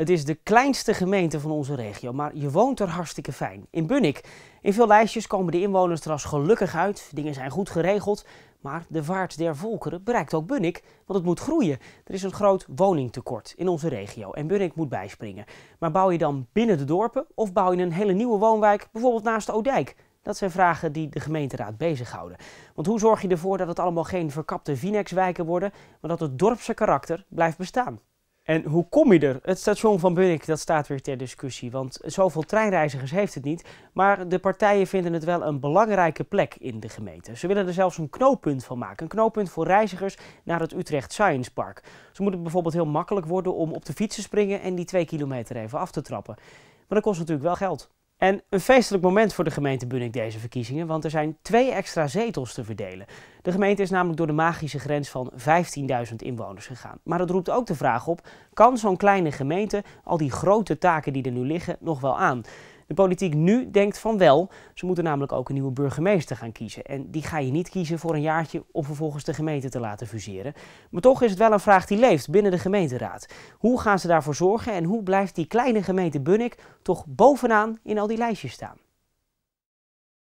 Het is de kleinste gemeente van onze regio, maar je woont er hartstikke fijn. In Bunnik. In veel lijstjes komen de inwoners er als gelukkig uit. Dingen zijn goed geregeld. Maar de vaart der volkeren bereikt ook Bunnik, want het moet groeien. Er is een groot woningtekort in onze regio en Bunnik moet bijspringen. Maar bouw je dan binnen de dorpen of bouw je een hele nieuwe woonwijk, bijvoorbeeld naast de Oudijk? Dat zijn vragen die de gemeenteraad bezighouden. Want hoe zorg je ervoor dat het allemaal geen verkapte Vinex-wijken worden, maar dat het dorpse karakter blijft bestaan? En hoe kom je er? Het station van Bunnik, dat staat weer ter discussie, want zoveel treinreizigers heeft het niet. Maar de partijen vinden het wel een belangrijke plek in de gemeente. Ze willen er zelfs een knooppunt van maken. Een knooppunt voor reizigers naar het Utrecht Science Park. Ze moeten het bijvoorbeeld heel makkelijk worden om op de fiets te springen en die twee kilometer even af te trappen. Maar dat kost natuurlijk wel geld. En een feestelijk moment voor de gemeente Bunnik deze verkiezingen, want er zijn twee extra zetels te verdelen. De gemeente is namelijk door de magische grens van 15.000 inwoners gegaan. Maar dat roept ook de vraag op, kan zo'n kleine gemeente al die grote taken die er nu liggen nog wel aan? De politiek nu denkt van wel. Ze moeten namelijk ook een nieuwe burgemeester gaan kiezen. En die ga je niet kiezen voor een jaartje om vervolgens de gemeente te laten fuseren. Maar toch is het wel een vraag die leeft binnen de gemeenteraad. Hoe gaan ze daarvoor zorgen en hoe blijft die kleine gemeente Bunnik toch bovenaan in al die lijstjes staan?